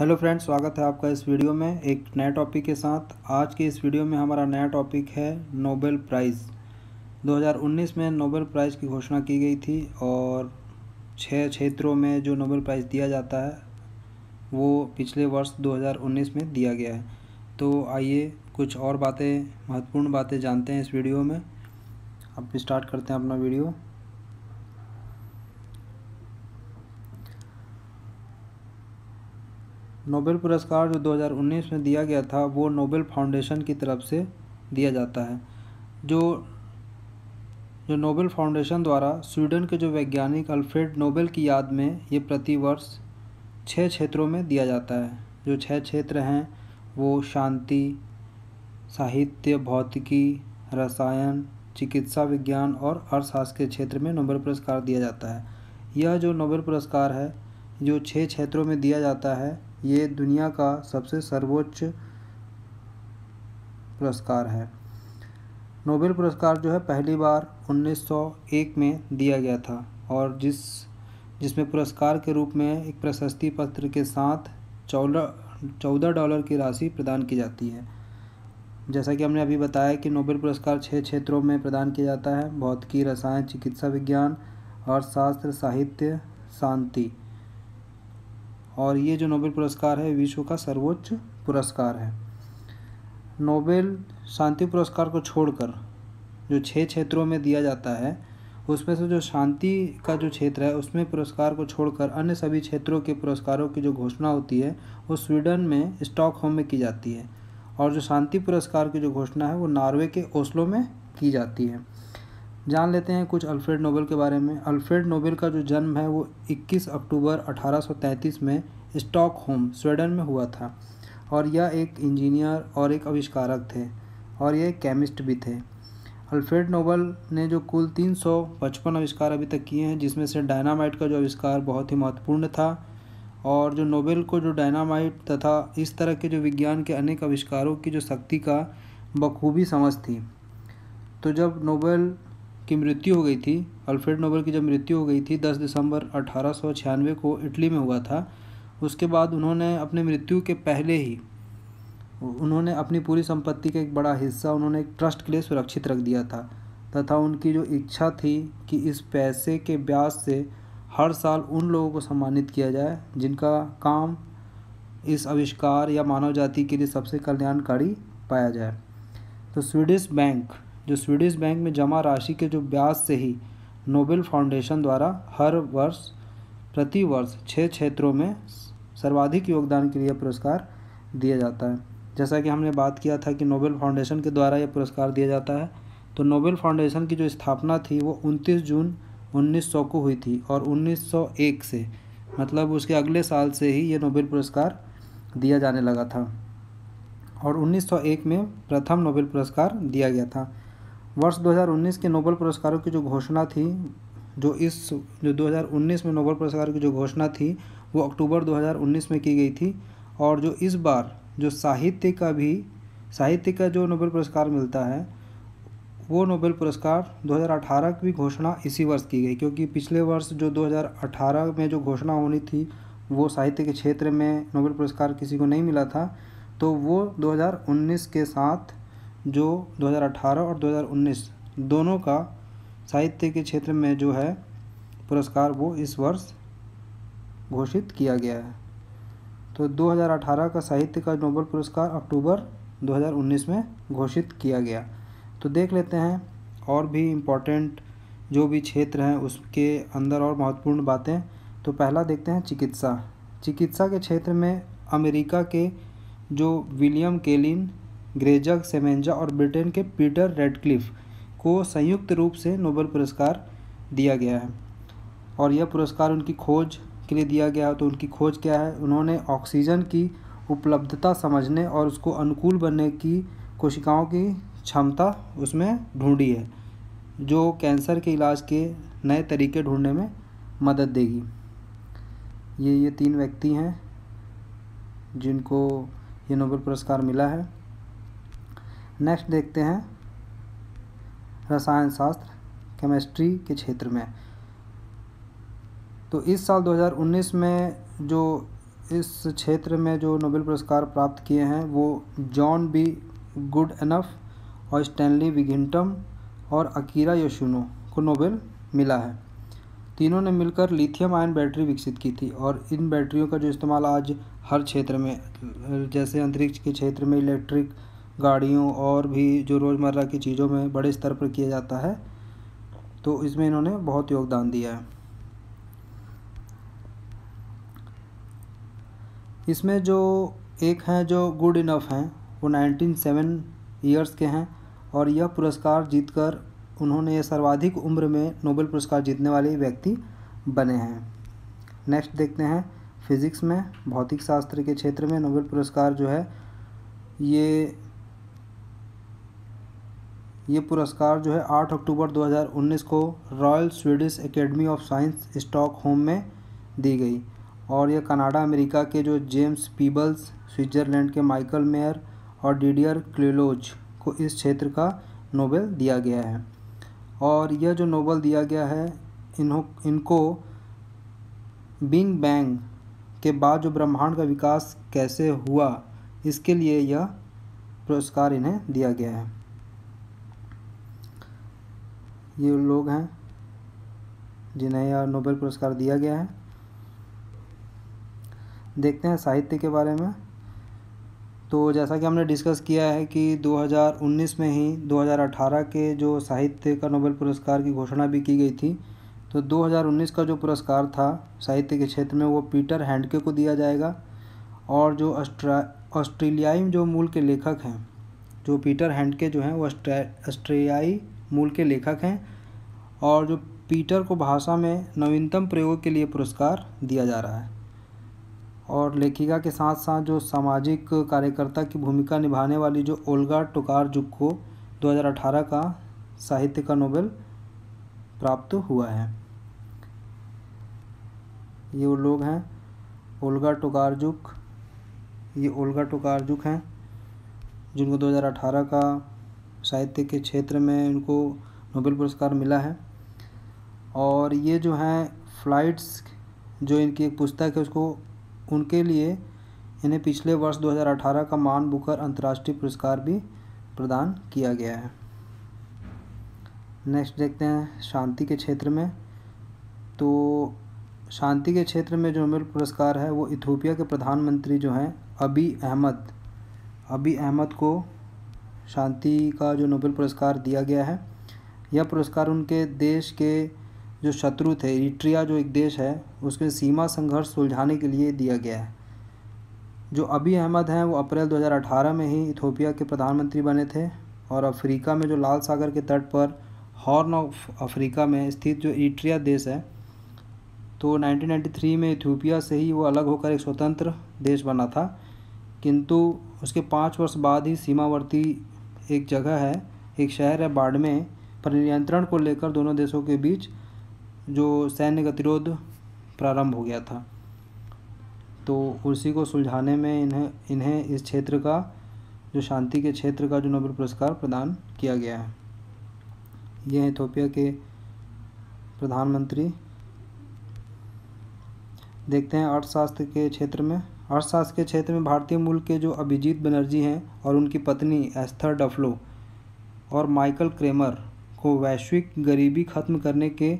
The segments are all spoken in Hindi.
हेलो फ्रेंड्स स्वागत है आपका इस वीडियो में एक नए टॉपिक के साथ आज के इस वीडियो में हमारा नया टॉपिक है नोबेल प्राइज़ 2019 में नोबेल प्राइज़ की घोषणा की गई थी और छः क्षेत्रों में जो नोबेल प्राइज़ दिया जाता है वो पिछले वर्ष 2019 में दिया गया है तो आइए कुछ और बातें महत्वपूर्ण बातें जानते हैं इस वीडियो में अब स्टार्ट करते हैं अपना वीडियो नोबेल पुरस्कार जो 2019 में दिया गया था वो नोबेल फाउंडेशन की तरफ से दिया जाता है जो जो नोबेल फाउंडेशन द्वारा स्वीडन के जो वैज्ञानिक अल्फ्रेड नोबेल की याद में ये प्रतिवर्ष छः क्षेत्रों में दिया जाता है जो छः क्षेत्र हैं वो शांति साहित्य भौतिकी रसायन चिकित्सा विज्ञान और अर्थशास्त्र के क्षेत्र में नोबेल पुरस्कार दिया जाता है यह जो नोबेल पुरस्कार है जो छः क्षेत्रों में दिया जाता है ये दुनिया का सबसे सर्वोच्च पुरस्कार है नोबेल पुरस्कार जो है पहली बार 1901 में दिया गया था और जिस जिसमें पुरस्कार के रूप में एक प्रशस्ति पत्र के साथ चौदह चौदह डॉलर की राशि प्रदान की जाती है जैसा कि हमने अभी बताया कि नोबेल पुरस्कार छः क्षेत्रों में प्रदान किया जाता है भौतिकी रसायन चिकित्सा विज्ञान अर्थशास्त्र साहित्य शांति और ये जो नोबेल पुरस्कार है विश्व का सर्वोच्च पुरस्कार है नोबेल शांति पुरस्कार को छोड़कर जो छः क्षेत्रों में दिया जाता है उसमें से जो शांति का जो क्षेत्र है उसमें पुरस्कार को छोड़कर अन्य सभी क्षेत्रों के पुरस्कारों की जो घोषणा होती है वो स्वीडन में स्टॉकहोम में की जाती है और जो शांति पुरस्कार की जो घोषणा है वो नॉर्वे के ओस्लो में की जाती है जान लेते हैं कुछ अल्फ्रेड नोबेल के बारे में अल्फ्रेड नोबेल का जो जन्म है वो 21 अक्टूबर 1833 में स्टॉकहोम स्वीडन में हुआ था और यह एक इंजीनियर और एक आविष्कारक थे और यह केमिस्ट भी थे अल्फ्रेड नोबल ने जो कुल तीन आविष्कार अभी तक किए हैं जिसमें से डायनामाइट का जो आविष्कार बहुत ही महत्वपूर्ण था और जो नोबेल को जो डायनामाइट तथा इस तरह के जो विज्ञान के अनेक आविष्कारों की जो शक्ति का बखूबी समझ थी तो जब नोबेल की मृत्यु हो गई थी अल्फ्रेड नोबल की जब मृत्यु हो गई थी 10 दिसंबर अठारह को इटली में हुआ था उसके बाद उन्होंने अपने मृत्यु के पहले ही उन्होंने अपनी पूरी संपत्ति का एक बड़ा हिस्सा उन्होंने एक ट्रस्ट के लिए सुरक्षित रख दिया था तथा उनकी जो इच्छा थी कि इस पैसे के ब्याज से हर साल उन लोगों को सम्मानित किया जाए जिनका काम इस आविष्कार या मानव जाति के लिए सबसे कल्याणकारी पाया जाए तो स्वीडिश बैंक जो स्वीडिश बैंक में जमा राशि के जो ब्याज से ही नोबेल फाउंडेशन द्वारा हर वर्ष प्रति वर्ष छः क्षेत्रों में सर्वाधिक योगदान के लिए पुरस्कार दिया जाता है जैसा कि हमने बात किया था कि नोबेल फाउंडेशन के द्वारा यह पुरस्कार दिया जाता है तो नोबेल फाउंडेशन की जो स्थापना थी वो 29 जून 1900 को हुई थी और 1901 से मतलब उसके अगले साल से ही ये नोबेल पुरस्कार दिया जाने लगा था और 1901 में प्रथम नोबेल पुरस्कार दिया गया था वर्ष 2019 के नोबल पुरस्कारों की जो घोषणा थी जो इस जो 2019 में नोबल पुरस्कार की जो घोषणा थी वो अक्टूबर 2019 में की गई थी और जो इस बार जो साहित्य का भी साहित्य का जो नोबेल पुरस्कार मिलता है वो नोबेल पुरस्कार 2018 की भी घोषणा इसी वर्ष की गई क्योंकि पिछले वर्ष जो 2018 में जो घोषणा होनी थी वो साहित्य के क्षेत्र में नोबेल पुरस्कार किसी को नहीं मिला था तो वो 2019 के साथ जो 2018 और 2019 दोनों का साहित्य के क्षेत्र में जो है पुरस्कार वो इस वर्ष घोषित किया गया है तो 2018 का साहित्य का नोबल पुरस्कार अक्टूबर 2019 में घोषित किया गया तो देख लेते हैं और भी इम्पोर्टेंट जो भी क्षेत्र हैं उसके अंदर और महत्वपूर्ण बातें तो पहला देखते हैं चिकित्सा चिकित्सा के क्षेत्र में अमेरिका के जो विलियम केलिन ग्रेजग सेमेंजा और ब्रिटेन के पीटर रेडक्लिफ को संयुक्त रूप से नोबेल पुरस्कार दिया गया है और यह पुरस्कार उनकी खोज के लिए दिया गया तो उनकी खोज क्या है उन्होंने ऑक्सीजन की उपलब्धता समझने और उसको अनुकूल बनने की कोशिकाओं की क्षमता उसमें ढूंढी है जो कैंसर के इलाज के नए तरीके ढूंढने में मदद देगी ये ये तीन व्यक्ति हैं जिनको ये नोबेल पुरस्कार मिला है नेक्स्ट देखते हैं रसायन शास्त्र केमिस्ट्री के क्षेत्र में तो इस साल 2019 में जो इस क्षेत्र में जो नोबेल पुरस्कार प्राप्त किए हैं वो जॉन बी गुड एनफ और स्टैनली विगिंटम और अकीरा योशुनो को नोबेल मिला है तीनों ने मिलकर लिथियम आयन बैटरी विकसित की थी और इन बैटरियों का जो इस्तेमाल आज हर क्षेत्र में जैसे अंतरिक्ष के क्षेत्र में इलेक्ट्रिक गाड़ियों और भी जो रोज़मर्रा की चीज़ों में बड़े स्तर पर किया जाता है तो इसमें इन्होंने बहुत योगदान दिया है इसमें जो एक हैं जो गुड इनफ हैं वो नाइनटीन सेवन ईयर्स के हैं और यह पुरस्कार जीतकर उन्होंने ये सर्वाधिक उम्र में नोबेल पुरस्कार जीतने वाले व्यक्ति बने हैं नेक्स्ट देखते हैं फिज़िक्स में भौतिक शास्त्र के क्षेत्र में नोबेल पुरस्कार जो है ये ये पुरस्कार जो है 8 अक्टूबर 2019 को Royal Swedish Academy of Science Stockholm में दी गई और यह कनाडा अमेरिका के जो जेम्स पीबल्स स्विट्जरलैंड के माइकल मेयर और डीडियर क्लेलोज को इस क्षेत्र का नोबेल दिया गया है और यह जो नोबेल दिया गया है इन्हों इनको बिग बैंग के बाद जो ब्रह्मांड का विकास कैसे हुआ इसके लिए यह पुरस्कार इन्हें दिया गया है ये लोग हैं जिन्हें यह नोबेल पुरस्कार दिया गया है देखते हैं साहित्य के बारे में तो जैसा कि हमने डिस्कस किया है कि 2019 में ही 2018 के जो साहित्य का नोबेल पुरस्कार की घोषणा भी की गई थी तो 2019 का जो पुरस्कार था साहित्य के क्षेत्र में वो पीटर हैंडके को दिया जाएगा और जो ऑस्ट्रेलियाई जो मूल के लेखक हैं जो पीटर हैंडके जो हैं वो ऑस्ट्रेलियाई मूल के लेखक हैं और जो पीटर को भाषा में नवीनतम प्रयोग के लिए पुरस्कार दिया जा रहा है और लेखिका के साथ साथ जो सामाजिक कार्यकर्ता की भूमिका निभाने वाली जो ओल्गा टोकारजुक को दो का साहित्य का नोबेल प्राप्त हुआ है ये वो लोग हैं ओल्गा टोकारजुक ये ओल्गा टोकारजुक हैं जिनको 2018 का साहित्य के क्षेत्र में इनको नोबेल पुरस्कार मिला है और ये जो हैं फ्लाइट्स जो इनकी एक पुस्तक है उसको उनके लिए इन्हें पिछले वर्ष 2018 का मान बुकर अंतर्राष्ट्रीय पुरस्कार भी प्रदान किया गया है नेक्स्ट देखते हैं शांति के क्षेत्र में तो शांति के क्षेत्र में जो नोबेल पुरस्कार है वो इथोपिया के प्रधानमंत्री जो हैं अबी अहमद अबी अहमद को शांति का जो नोबेल पुरस्कार दिया गया है यह पुरस्कार उनके देश के जो शत्रु थे इरिट्रिया जो एक देश है उसके सीमा संघर्ष सुलझाने के लिए दिया गया है जो अभी अहमद हैं वो अप्रैल 2018 में ही इथोपिया के प्रधानमंत्री बने थे और अफ्रीका में जो लाल सागर के तट पर हॉर्न ऑफ अफ्रीका में स्थित जो इरिट्रिया देश है तो 1993 में इथोपिया से ही वो अलग होकर एक स्वतंत्र देश बना था किंतु उसके पाँच वर्ष बाद ही सीमावर्ती एक जगह है एक शहर है बाढ़ में पर नियंत्रण को लेकर दोनों देशों के बीच जो सैन्य गतिरोध प्रारंभ हो गया था तो उसी को सुलझाने में इन्हें इन्हें इस क्षेत्र का जो शांति के क्षेत्र का जो नोबेल पुरस्कार प्रदान किया गया है ये हैं इथोपिया के प्रधानमंत्री देखते हैं अर्थशास्त्र के क्षेत्र में अर्थशास्त्र के क्षेत्र में भारतीय मूल के जो अभिजीत बनर्जी हैं और उनकी पत्नी एस्थर डफलो और माइकल क्रेमर को वैश्विक गरीबी खत्म करने के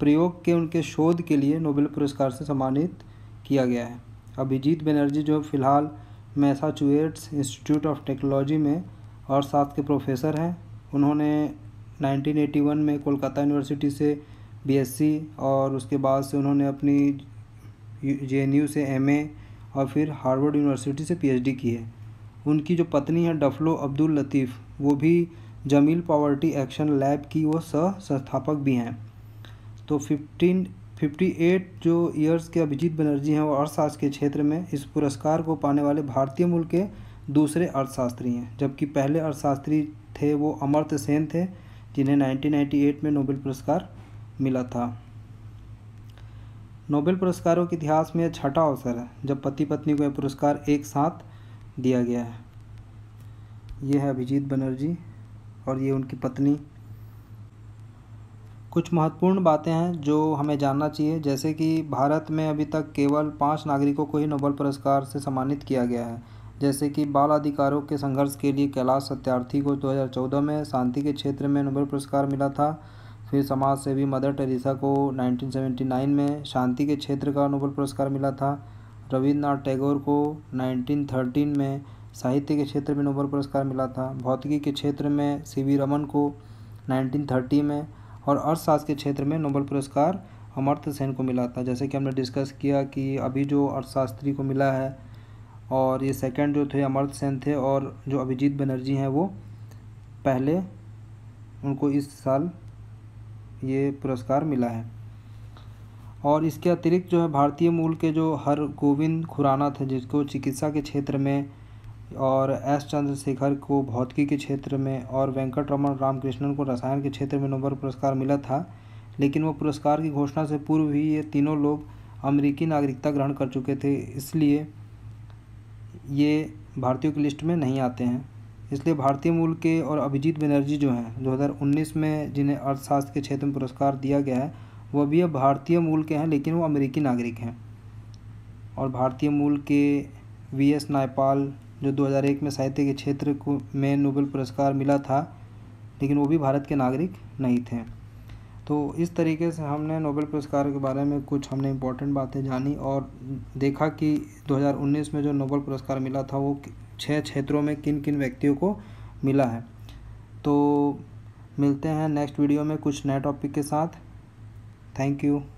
प्रयोग के उनके शोध के लिए नोबेल पुरस्कार से सम्मानित किया गया है अभिजीत बनर्जी जो फिलहाल मैसाचुएट्स इंस्टीट्यूट ऑफ टेक्नोलॉजी में अर्थशास्त्र के प्रोफेसर हैं उन्होंने 1981 में कोलकाता यूनिवर्सिटी से बीएससी और उसके बाद से उन्होंने अपनी जे से एमए और फिर हार्वर्ड यूनिवर्सिटी से पीएचडी की है उनकी जो पत्नी है डफलो अब्दुल लतीफ़ वो भी जमील पावर्टी एक्शन लैब की वो सह संस्थापक भी हैं तो फिफ्टीन फिफ्टी एट जो ईयर्स के अभिजीत बनर्जी हैं वो अर्थशास्त्र के क्षेत्र में इस पुरस्कार को पाने वाले भारतीय मूल के दूसरे अर्थशास्त्री हैं जबकि पहले अर्थशास्त्री थे वो अमर्त सेन थे जिन्हें 1998 में नोबेल पुरस्कार मिला था नोबेल पुरस्कारों के इतिहास में यह छठा अवसर है जब पति पत्नी को यह पुरस्कार एक साथ दिया गया है ये है अभिजीत बनर्जी और ये उनकी पत्नी कुछ महत्वपूर्ण बातें हैं जो हमें जानना चाहिए जैसे कि भारत में अभी तक केवल पाँच नागरिकों को ही नोबेल पुरस्कार से सम्मानित किया गया है जैसे कि बाल अधिकारों के संघर्ष के लिए कैलाश सत्यार्थी को 2014 में शांति के क्षेत्र में नोबेल पुरस्कार मिला था फिर समाज सेवी मदर टेरेसा को 1979 में शांति के क्षेत्र का नोबल पुरस्कार मिला था रविन्द्रनाथ टैगोर को 1913 में साहित्य के क्षेत्र में नोबल पुरस्कार मिला था भौतिकी के क्षेत्र में सी वी रमन को 1930 में और अर्थशास्त्र के क्षेत्र में नोबल पुरस्कार अमर्त्य सेन को मिला था जैसे कि हमने डिस्कस किया कि अभी जो अर्थशास्त्री को मिला है और ये सेकंड जो थे अमर्थ सेन थे और जो अभिजीत बनर्जी हैं वो पहले उनको इस साल ये पुरस्कार मिला है और इसके अतिरिक्त जो है भारतीय मूल के जो हर गोविंद खुराना थे जिसको चिकित्सा के क्षेत्र में और एस चंद्रशेखर को भौतिकी के क्षेत्र में और वेंकट रमन रामकृष्णन को रसायन के क्षेत्र में नोबल पुरस्कार मिला था लेकिन वो पुरस्कार की घोषणा से पूर्व ही ये तीनों लोग अमेरिकी नागरिकता ग्रहण कर चुके थे इसलिए ये भारतीयों की लिस्ट में नहीं आते हैं इसलिए भारतीय मूल के और अभिजीत बनर्जी जो हैं 2019 में जिन्हें अर्थशास्त्र के क्षेत्र में पुरस्कार दिया गया है वह भी अब भारतीय मूल के हैं लेकिन वो अमेरिकी नागरिक हैं और भारतीय मूल के वी एस नायपाल जो 2001 में साहित्य के क्षेत्र को में नोबेल पुरस्कार मिला था लेकिन वो भी भारत के नागरिक नहीं थे तो इस तरीके से हमने नोबेल पुरस्कार के बारे में कुछ हमने इम्पोर्टेंट बातें जानी और देखा कि 2019 में जो नोबेल पुरस्कार मिला था वो छः क्षेत्रों में किन किन व्यक्तियों को मिला है तो मिलते हैं नेक्स्ट वीडियो में कुछ नए टॉपिक के साथ थैंक यू